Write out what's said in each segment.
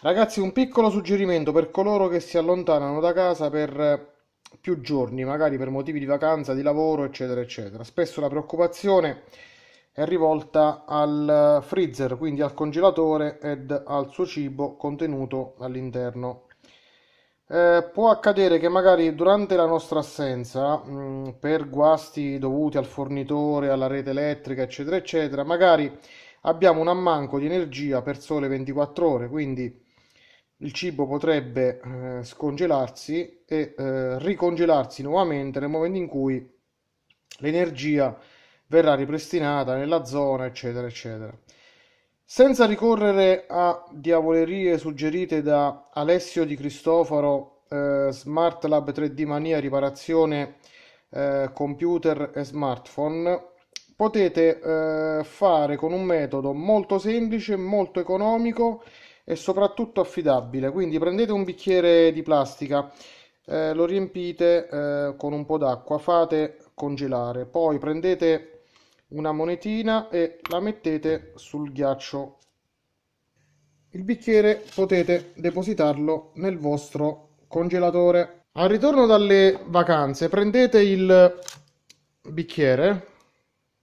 Ragazzi, un piccolo suggerimento per coloro che si allontanano da casa per eh, più giorni, magari per motivi di vacanza, di lavoro, eccetera, eccetera. Spesso la preoccupazione è rivolta al freezer, quindi al congelatore ed al suo cibo contenuto all'interno. Eh, può accadere che magari durante la nostra assenza, mh, mm, per guasti dovuti al fornitore, alla rete elettrica, eccetera, eccetera, magari abbiamo un ammanco di energia per sole 24 ore, quindi il cibo potrebbe eh, scongelarsi e eh, ricongelarsi nuovamente nel momento in cui l'energia verrà ripristinata nella zona, eccetera, eccetera. Senza ricorrere a diavolerie suggerite da Alessio Di Cristoforo, eh, Smart Lab 3D Mania, riparazione eh, computer e smartphone, potete eh, fare con un metodo molto semplice, molto economico e soprattutto affidabile. Quindi prendete un bicchiere di plastica, eh, lo riempite eh, con un po' d'acqua, fate congelare, poi prendete una monetina e la mettete sul ghiaccio. Il bicchiere potete depositarlo nel vostro congelatore. Al ritorno dalle vacanze prendete il bicchiere,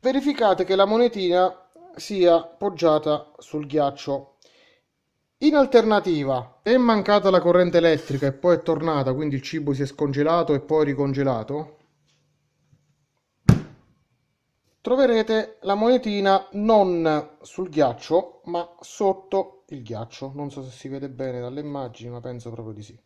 verificate che la monetina sia poggiata sul ghiaccio in alternativa, è mancata la corrente elettrica e poi è tornata, quindi il cibo si è scongelato e poi ricongelato, troverete la monetina non sul ghiaccio, ma sotto il ghiaccio. Non so se si vede bene dalle immagini, ma penso proprio di sì.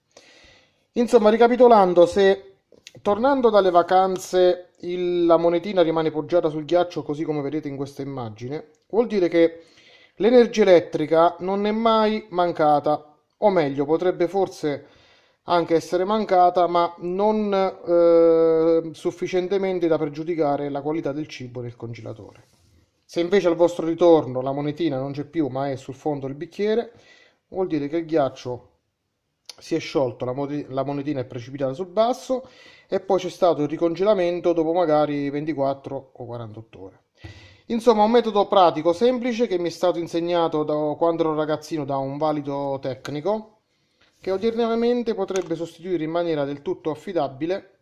Insomma, ricapitolando, se tornando dalle vacanze il, la monetina rimane poggiata sul ghiaccio, così come vedete in questa immagine, vuol dire che L'energia elettrica non è mai mancata, o meglio, potrebbe forse anche essere mancata, ma non eh, sufficientemente da pregiudicare la qualità del cibo nel congelatore. Se invece al vostro ritorno la monetina non c'è più, ma è sul fondo del bicchiere, vuol dire che il ghiaccio si è sciolto, la, la monetina è precipitata sul basso e poi c'è stato il ricongelamento dopo magari 24 o 48 ore. Insomma, un metodo pratico, semplice, che mi è stato insegnato da, quando ero ragazzino da un valido tecnico, che ordinariamente potrebbe sostituire in maniera del tutto affidabile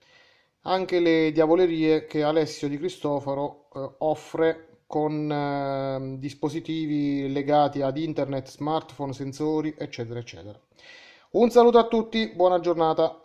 anche le diavolerie che Alessio Di Cristoforo eh, offre con eh, dispositivi legati ad internet, smartphone, sensori, eccetera, eccetera. Un saluto a tutti, buona giornata.